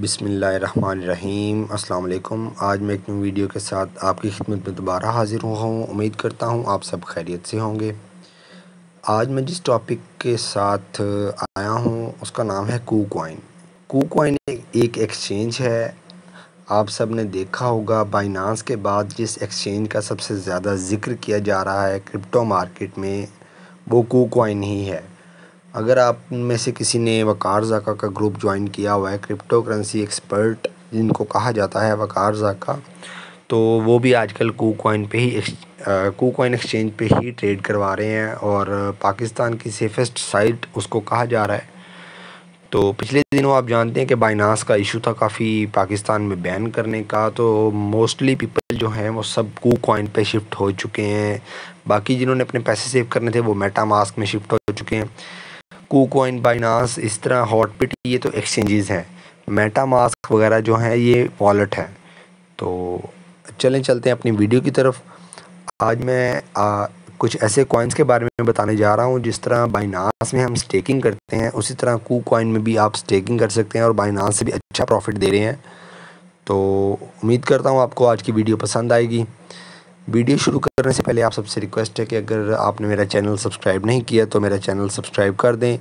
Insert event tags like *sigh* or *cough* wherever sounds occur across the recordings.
बिसमीम् अल्लाम आज मैं एक नई वीडियो के साथ आपकी खिदमत में दोबारा हाज़िर हुआ हूँ उम्मीद करता हूँ आप सब खैरियत से होंगे आज मैं जिस टॉपिक के साथ आया हूँ उसका नाम है कूक वाइन एक एक्सचेंज है आप सब ने देखा होगा बाइनास के बाद जिस एक्सचेंज का सबसे ज़्यादा जिक्र किया जा रहा है क्रिप्टो मार्केट में वो कूक ही है अगर आप में से किसी ने वकार जाका का ग्रुप ज्वाइन किया हुआ है क्रिप्टो करेंसी एक्सपर्ट जिनको कहा जाता है वकार जाका तो वो भी आजकल कू कॉइन पे ही कू कॉइन एक्सचेंज पे ही ट्रेड करवा रहे हैं और पाकिस्तान की सेफेस्ट साइट उसको कहा जा रहा है तो पिछले दिनों आप जानते हैं कि बाइनास का इशू था काफ़ी पाकिस्तान में बैन करने का तो मोस्टली पीपल जो हैं वो सब कू कॉइन पे शिफ्ट हो चुके हैं बाकी जिन्होंने अपने पैसे सेव करने थे वो मेटा मास्क में शिफ्ट हो चुके हैं कोकोइन बाइनास इस तरह हॉटपिट ये तो एक्सचेंजेस हैं मेटा मास्क वगैरह जो हैं ये वॉलेट हैं तो चलें चलते हैं अपनी वीडियो की तरफ आज मैं आ, कुछ ऐसे कॉइन्स के बारे में बताने जा रहा हूँ जिस तरह बाइनास में हम स्टेकिंग करते हैं उसी तरह कू कॉइन में भी आप स्टेकिंग कर सकते हैं और बाइनास से भी अच्छा प्रॉफिट दे रहे हैं तो उम्मीद करता हूँ आपको आज की वीडियो पसंद आएगी वीडियो शुरू करने से पहले आप सबसे रिक्वेस्ट है कि अगर आपने मेरा चैनल सब्सक्राइब नहीं किया तो मेरा चैनल सब्सक्राइब कर दें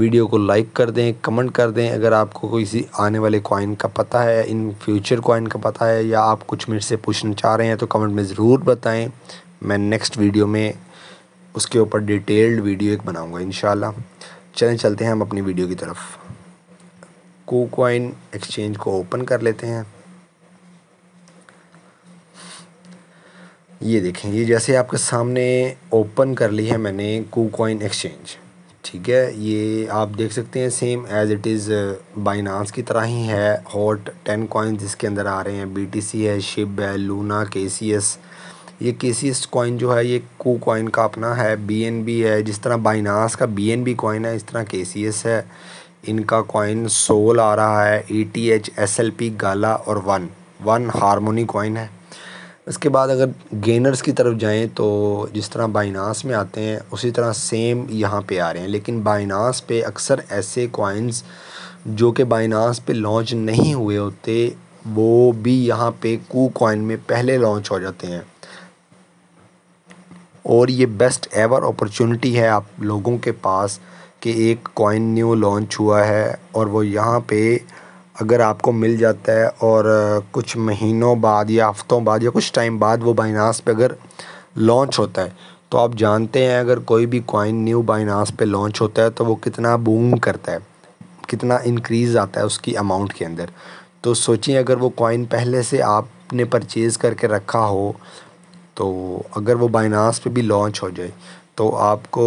वीडियो को लाइक कर दें कमेंट कर दें अगर आपको कोई आने वाले कॉइन का पता है इन फ्यूचर कॉइन का पता है या आप कुछ मेरे से पूछना चाह रहे हैं तो कमेंट में ज़रूर बताएं मैं नेक्स्ट वीडियो में उसके ऊपर डिटेल्ड वीडियो एक बनाऊंगा इन चलें चलते हैं हम अपनी वीडियो की तरफ को कॉइन एक्सचेंज को ओपन कर लेते हैं ये देखें ये जैसे आपके सामने ओपन कर ली है मैंने कूकॉइन एक्सचेंज ठीक है ये आप देख सकते हैं same as it is Binance की तरह ही है हॉट टेन कॉइन जिसके अंदर आ रहे हैं बीटीसी है शिब है लूना के सी एस ये के सी एस कॉइन जो है ये कू कॉइन का अपना है बी एन बी है जिस तरह बाइनांस का बी एन बी कॉइन है इस तरह के सी एस है इनका कॉइन सोल आ रहा है E T H S L P Gala और वन वन हारमोनी कॉइन है इसके बाद अगर गेनर्स की तरफ जाएँ तो जिस तरह बाइनास में आते हैं उसी तरह सेम यहाँ पे आ रहे हैं लेकिन बाइनास पे अक्सर ऐसे कॉइन्स जो कि बाइनास पे लॉन्च नहीं हुए होते वो भी यहाँ पे कू कॉइन में पहले लॉन्च हो जाते हैं और ये बेस्ट एवर अपॉर्चुनिटी है आप लोगों के पास कि एक कॉइन न्यू लॉन्च हुआ है और वो यहाँ पे अगर आपको मिल जाता है और कुछ महीनों बाद या हफ़्तों बाद या कुछ टाइम बाद वो बाइनास पे अगर लॉन्च होता है तो आप जानते हैं अगर कोई भी कॉइन न्यू बाइनास पे लॉन्च होता है तो वो कितना बूम करता है कितना इंक्रीज़ आता है उसकी अमाउंट के अंदर तो सोचिए अगर वो कॉइन पहले से आपने परचेज़ करके रखा हो तो अगर वो बाइनास पे भी लॉन्च हो जाए तो आपको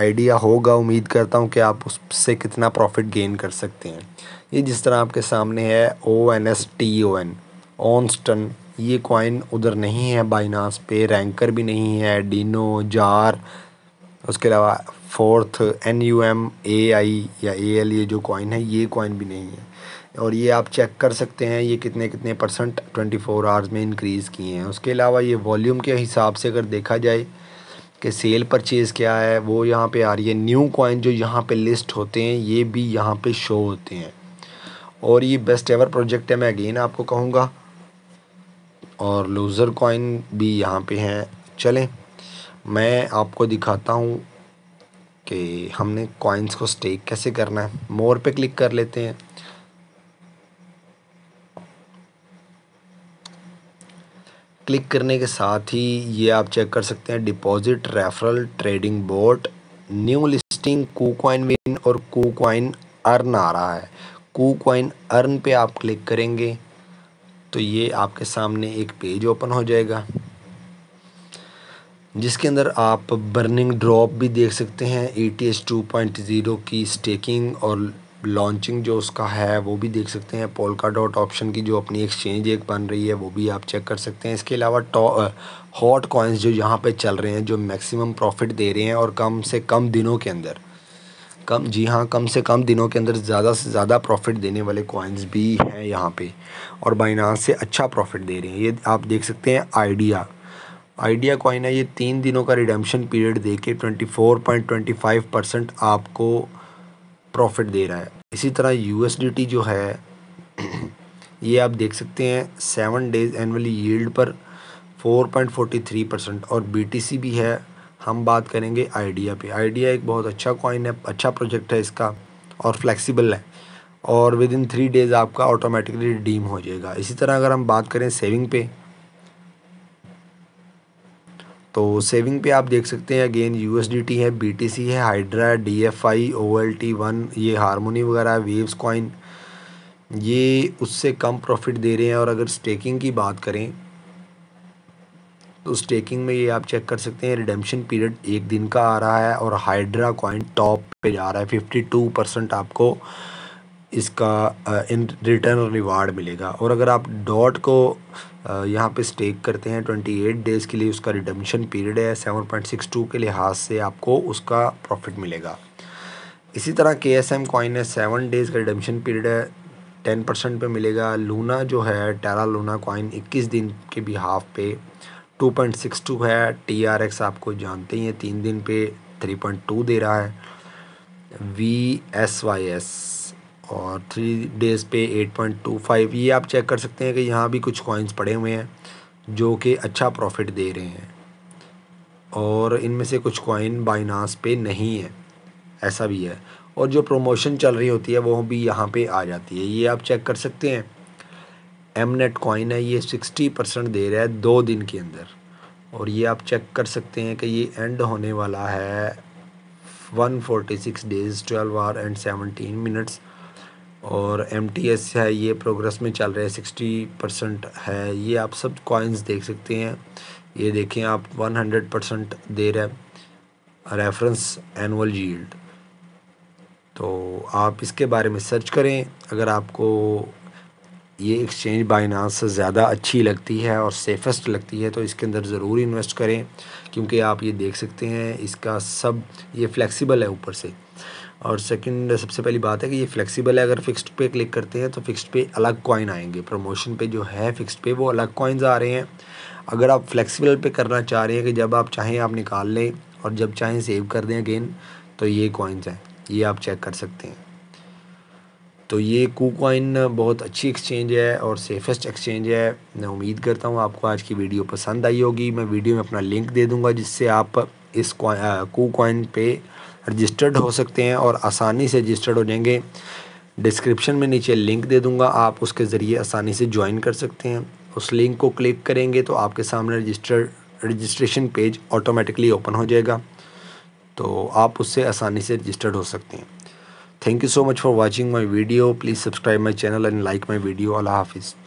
आइडिया होगा उम्मीद करता हूँ कि आप उससे कितना प्रॉफिट गेन कर सकते हैं ये जिस तरह आपके सामने है O N S T O N ऑनस्टन ये कॉइन उधर नहीं है बाइनास पे रैंकर भी नहीं है डीनो जार उसके अलावा fourth N U M A I या ए एल ये जो कॉइन है ये कॉइन भी नहीं है और ये आप चेक कर सकते हैं ये कितने कितने परसेंट ट्वेंटी फ़ोर आवर्स में इंक्रीज़ किए हैं उसके अलावा ये वॉल्यूम के हिसाब से अगर देखा जाए कि सेल परचेज़ क्या है वो यहाँ पे आ रही है न्यू कॉइन जो यहाँ पे लिस्ट होते हैं ये भी यहाँ पे शो होते हैं और ये बेस्ट एवर प्रोजेक्ट है मैं अगेन आपको कहूँगा और लूज़र कॉइन भी यहाँ पे हैं चलें मैं आपको दिखाता हूँ कि हमने कॉइन्स को स्टेक कैसे करना है मोर पे क्लिक कर लेते हैं क्लिक करने के साथ ही ये आप चेक कर सकते हैं deposit referral trading board new listing KuCoin win और कू अर्न आ रहा है कू अर्न पे आप क्लिक करेंगे तो ये आपके सामने एक पेज ओपन हो जाएगा जिसके अंदर आप बर्निंग ड्रॉप भी देख सकते हैं E T S two point zero की स्टेकिंग और लॉन्चिंग जो उसका है वो भी देख सकते हैं पोलका डॉट ऑप्शन की जो अपनी एक्सचेंज एक बन रही है वो भी आप चेक कर सकते हैं इसके अलावा हॉट कॉइन्स जो यहाँ पे चल रहे हैं जो मैक्सिमम प्रॉफिट दे रहे हैं और कम से कम दिनों के अंदर कम जी हाँ कम से कम दिनों के अंदर ज़्यादा से ज़्यादा प्रॉफिट देने वाले कॉइन्स भी हैं यहाँ पर और बाइनास से अच्छा प्रॉफिट दे रहे हैं ये आप देख सकते हैं आइडिया आइडिया कॉइन है ये तीन दिनों का रिडम्शन पीरियड दे के ट्वेंटी परसेंट आपको प्रॉफिट दे रहा है इसी तरह यू जो है *clears throat* ये आप देख सकते हैं सेवन डेज एनअली यील्ड पर 4.43 परसेंट और बीटीसी भी है हम बात करेंगे आइडिया पे आइडिया एक बहुत अच्छा कॉइन है अच्छा प्रोजेक्ट है इसका और फ्लेक्सिबल है और विद इन थ्री डेज़ आपका ऑटोमेटिकली रिडीम हो जाएगा इसी तरह अगर हम बात करें सेविंग पे तो सेविंग पे आप देख सकते हैं अगेन यू है बी है hydra D F I O L T one ये हारमोनी वगैरह वेव्स कॉइन ये उससे कम प्रॉफिट दे रहे हैं और अगर स्टेकिंग की बात करें तो स्टेकिंग में ये आप चेक कर सकते हैं रिडेम्पशन पीरियड एक दिन का आ रहा है और हाइड्रा कॉइन टॉप पे जा रहा है 52 परसेंट आपको इसका इन रिटर्न रिवार्ड मिलेगा और अगर आप डॉट को यहाँ पे स्टेक करते हैं 28 डेज़ के लिए उसका रिडम्शन पीरियड है 7.62 के लिहाज से आपको उसका प्रॉफिट मिलेगा इसी तरह के एस एम कॉइन है सेवन डेज़ का रिडम्शन पीरियड है टेन परसेंट पर मिलेगा लूना जो है टेरा लूना कॉइन इक्कीस दिन के भी हाफ पे टू पॉइंट सिक्स टू है टी आर एक्स आपको जानते ही हैं तीन दिन पे थ्री पॉइंट टू दे रहा है वी एस वाई एस और थ्री डेज़ पे 8.25 ये आप चेक कर सकते हैं कि यहाँ भी कुछ कॉइन्स पड़े हुए हैं जो कि अच्छा प्रॉफिट दे रहे हैं और इनमें से कुछ कॉइन बाइनास पे नहीं है ऐसा भी है और जो प्रमोशन चल रही होती है वो भी यहाँ पे आ जाती है ये आप चेक कर सकते हैं एम नेट कॉइन है ये सिक्सटी परसेंट दे रहा है दो दिन के अंदर और ये आप चेक कर सकते हैं कि ये एंड होने वाला है 146 डेज़ 12 आवर एंड 17 मिनट्स और एम है ये प्रोग्रेस में चल रहे हैं सिक्सटी परसेंट है ये आप सब कॉइन्स देख सकते हैं ये देखें आप वन हंड्रेड परसेंट दे रहे रेफरेंस एनुअल जील्ड तो आप इसके बारे में सर्च करें अगर आपको ये एक्सचेंज बाइनास से ज़्यादा अच्छी लगती है और सेफेस्ट लगती है तो इसके अंदर ज़रूर इन्वेस्ट करें क्योंकि आप ये देख सकते हैं इसका सब ये फ्लेक्सिबल है ऊपर से और सेकंड सबसे पहली बात है कि ये फ्लेक्सिबल है अगर फिक्स्ड पे क्लिक करते हैं तो फिक्स्ड पे अलग कॉइन आएंगे प्रमोशन पे जो है फिक्स्ड पे वो अलग कॉइन्स आ रहे हैं अगर आप फ्लेक्सिबल पे करना चाह रहे हैं कि जब आप चाहें आप निकाल लें और जब चाहें सेव कर दें अगेन तो ये कॉइन्स हैं ये आप चेक कर सकते हैं तो ये कू बहुत अच्छी एक्सचेंज है और सेफेस्ट एक्सचेंज है मैं उम्मीद करता हूँ आपको आज की वीडियो पसंद आई होगी मैं वीडियो में अपना लिंक दे दूँगा जिससे आप इस कू कॉइन पे रजिस्टर्ड हो सकते हैं और आसानी से रजिस्टर्ड हो जाएंगे डिस्क्रिप्शन में नीचे लिंक दे दूंगा आप उसके ज़रिए आसानी से ज्वाइन कर सकते हैं उस लिंक को क्लिक करेंगे तो आपके सामने register registration page automatically open हो जाएगा तो आप उससे आसानी से रजिस्टर्ड हो सकते हैं thank you so much for watching my video please subscribe my channel and like my video अल्लाह हाफिज़